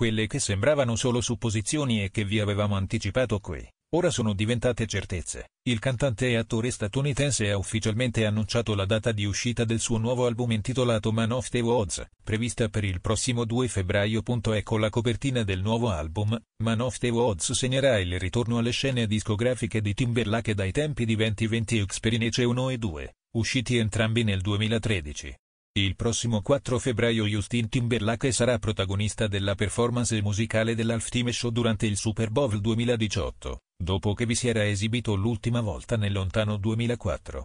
quelle che sembravano solo supposizioni e che vi avevamo anticipato qui, ora sono diventate certezze. Il cantante e attore statunitense ha ufficialmente annunciato la data di uscita del suo nuovo album intitolato Man of the Woods, prevista per il prossimo 2 febbraio. Ecco la copertina del nuovo album, Man of the Woods segnerà il ritorno alle scene discografiche di Timberlake dai tempi di 2020 Experience 1 e 2, usciti entrambi nel 2013. Il prossimo 4 febbraio Justin Timberlake sarà protagonista della performance musicale dell'Halftime Show durante il Super Bowl 2018, dopo che vi si era esibito l'ultima volta nel lontano 2004.